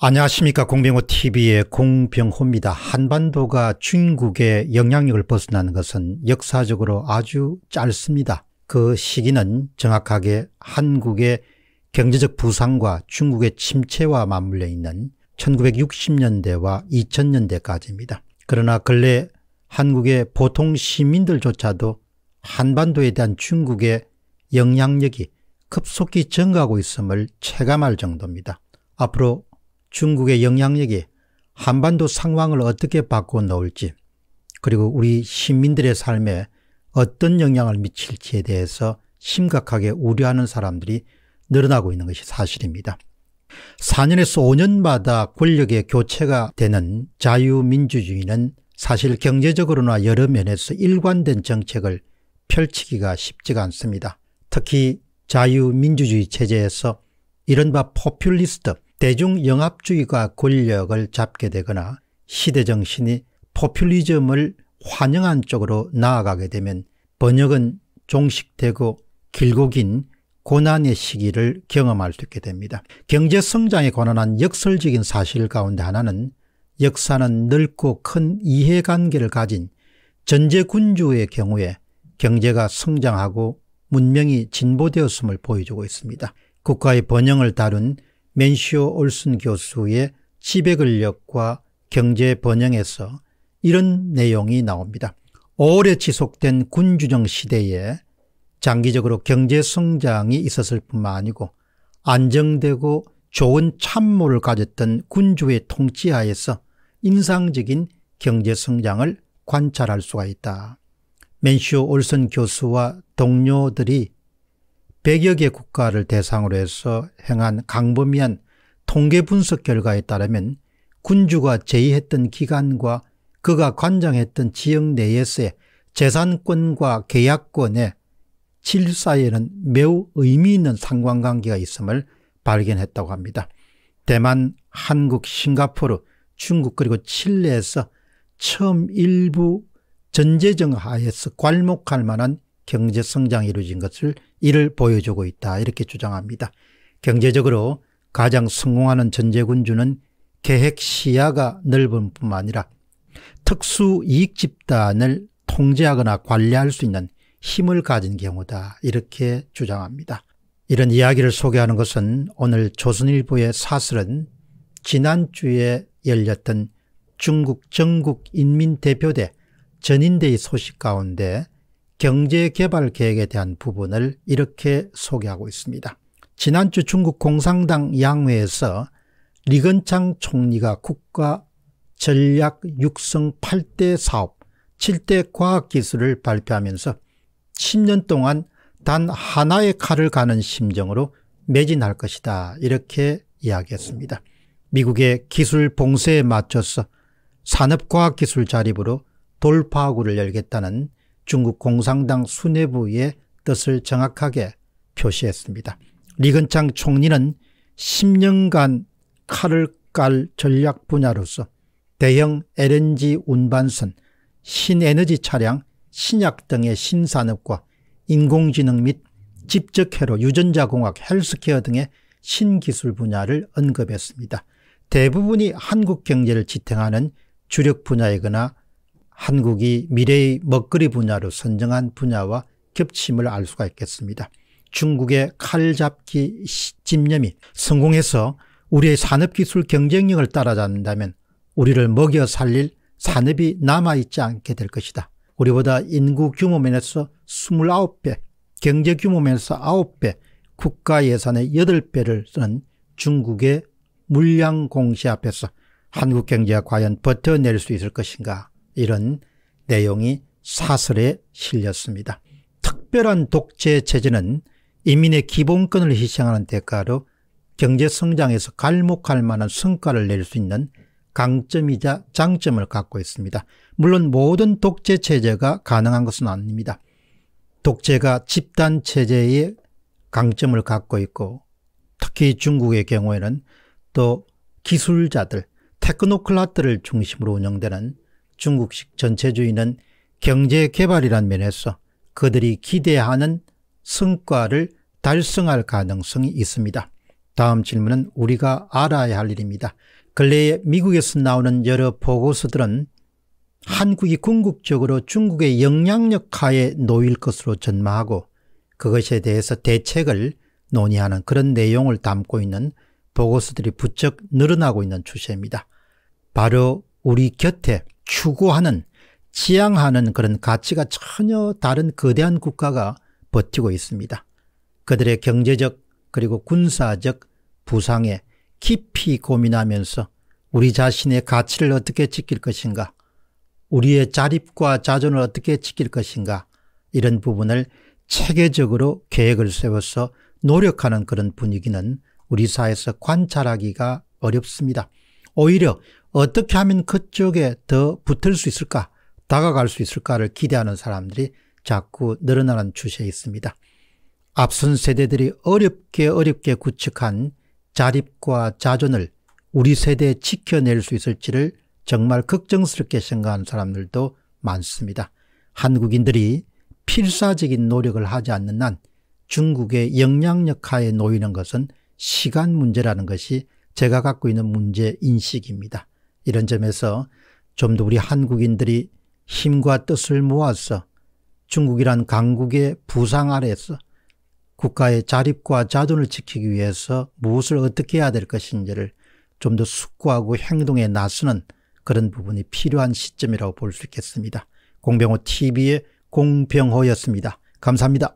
안녕하십니까 공병호TV의 공병호입니다. 한반도가 중국의 영향력을 벗어나는 것은 역사적으로 아주 짧습니다. 그 시기는 정확하게 한국의 경제적 부상과 중국의 침체와 맞물려 있는 1960년대와 2000년대까지입니다. 그러나 근래 한국의 보통 시민들조차도 한반도에 대한 중국의 영향력이 급속히 증가하고 있음을 체감할 정도입니다. 앞으로 중국의 영향력이 한반도 상황을 어떻게 바꿔 놓을지 그리고 우리 시민들의 삶에 어떤 영향을 미칠지에 대해서 심각하게 우려하는 사람들이 늘어나고 있는 것이 사실입니다. 4년에서 5년마다 권력의 교체가 되는 자유민주주의는 사실 경제적으로나 여러 면에서 일관된 정책을 펼치기가 쉽지가 않습니다. 특히 자유민주주의 체제에서 이른바 포퓰리스트 대중영합주의가 권력을 잡게 되거나 시대정신이 포퓰리즘을 환영한 쪽으로 나아가게 되면 번역은 종식되고 길고 긴 고난의 시기를 경험할 수 있게 됩니다. 경제성장에 관한 역설적인 사실 가운데 하나는 역사는 넓고 큰 이해관계를 가진 전제군주의 경우에 경제가 성장하고 문명이 진보되었음을 보여주고 있습니다. 국가의 번영을 다룬 맨시오 올슨 교수의 지배근력과 경제 번영에서 이런 내용이 나옵니다. 오래 지속된 군주정 시대에 장기적으로 경제 성장이 있었을 뿐만 아니고 안정되고 좋은 참모를 가졌던 군주의 통치하에서 인상적인 경제 성장을 관찰할 수가 있다. 맨슈 올슨 교수와 동료들이 100여 개 국가를 대상으로 해서 행한 강범위한 통계 분석 결과에 따르면 군주가 제의했던 기간과 그가 관장했던 지역 내에서의 재산권과 계약권의 질사에는 매우 의미 있는 상관관계가 있음을 발견했다고 합니다. 대만, 한국, 싱가포르, 중국 그리고 칠레에서 처음 일부 전제정 하에서 괄목할 만한 경제성장이 이루어진 것을 이를 보여주고 있다 이렇게 주장합니다. 경제적으로 가장 성공하는 전제군주는 계획 시야가 넓은 뿐만 아니라 특수 이익 집단을 통제하거나 관리할 수 있는 힘을 가진 경우다 이렇게 주장합니다. 이런 이야기를 소개하는 것은 오늘 조선일보의 사설은 지난주에 열렸던 중국 전국인민대표대 전인대의 소식 가운데 경제개발 계획에 대한 부분을 이렇게 소개하고 있습니다. 지난주 중국 공산당 양회에서 리건창 총리가 국가 전략 육성 8대 사업, 7대 과학기술을 발표하면서 10년 동안 단 하나의 칼을 가는 심정으로 매진할 것이다 이렇게 이야기했습니다. 미국의 기술 봉쇄에 맞춰서 산업과학기술 자립으로 돌파구를 열겠다는 중국 공산당 수뇌부의 뜻을 정확하게 표시했습니다. 리건창 총리는 10년간 칼을 깔 전략 분야로서 대형 LNG 운반선, 신에너지 차량, 신약 등의 신산업과 인공지능 및 집적회로, 유전자공학, 헬스케어 등의 신기술 분야를 언급했습니다. 대부분이 한국 경제를 지탱하는 주력 분야이거나 한국이 미래의 먹거리 분야로 선정한 분야와 겹침을 알 수가 있겠습니다. 중국의 칼잡기 집념이 성공해서 우리의 산업기술 경쟁력을 따라잡는다면 우리를 먹여 살릴 산업이 남아있지 않게 될 것이다. 우리보다 인구 규모면에서 29배, 경제 규모면에서 9배, 국가 예산의 8배를 쓰는 중국의 물량 공시 앞에서 한국 경제가 과연 버텨낼 수 있을 것인가 이런 내용이 사설에 실렸습니다. 특별한 독재 체제는 이민의 기본권을 희생하는 대가로 경제성장에서 갈목할 만한 성과를 낼 수 있는 강점이자 장점을 갖고 있습니다. 물론 모든 독재 체제가 가능한 것은 아닙니다. 독재가 집단 체제의 강점을 갖고 있고 특히 중국의 경우에는 또 기술자들, 테크노클라트를 중심으로 운영되는 중국식 전체주의는 경제 개발이란 면에서 그들이 기대하는 성과를 달성할 가능성이 있습니다. 다음 질문은 우리가 알아야 할 일입니다. 근래에 미국에서 나오는 여러 보고서들은 한국이 궁극적으로 중국의 영향력 하에 놓일 것으로 전망하고 그것에 대해서 대책을 논의하는 그런 내용을 담고 있는 보고서들이 부쩍 늘어나고 있는 추세입니다. 바로 우리 곁에 추구하는 지향하는 그런 가치가 전혀 다른 거대한 국가가 버티고 있습니다. 그들의 경제적 그리고 군사적 부상에 깊이 고민하면서 우리 자신의 가치를 어떻게 지킬 것인가 우리의 자립과 자존을 어떻게 지킬 것인가 이런 부분을 체계적으로 계획을 세워서 노력하는 그런 분위기는 우리 사회에서 관찰하기가 어렵습니다. 오히려 어떻게 하면 그쪽에 더 붙을 수 있을까 다가갈 수 있을까를 기대하는 사람들이 자꾸 늘어나는 추세에 있습니다. 앞선 세대들이 어렵게 어렵게 구축한 자립과 자존을 우리 세대에 지켜낼 수 있을지를 정말 걱정스럽게 생각하는 사람들도 많습니다. 한국인들이 필사적인 노력을 하지 않는 한 중국의 영향력 하에 놓이는 것은 시간 문제라는 것이 제가 갖고 있는 문제 인식입니다. 이런 점에서 좀 더 우리 한국인들이 힘과 뜻을 모아서 중국이란 강국의 부상 아래서 국가의 자립과 자존을 지키기 위해서 무엇을 어떻게 해야 될 것인지를 좀 더 숙고하고 행동에 나서는 그런 부분이 필요한 시점이라고 볼 수 있겠습니다. 공병호 TV의 공병호였습니다. 감사합니다.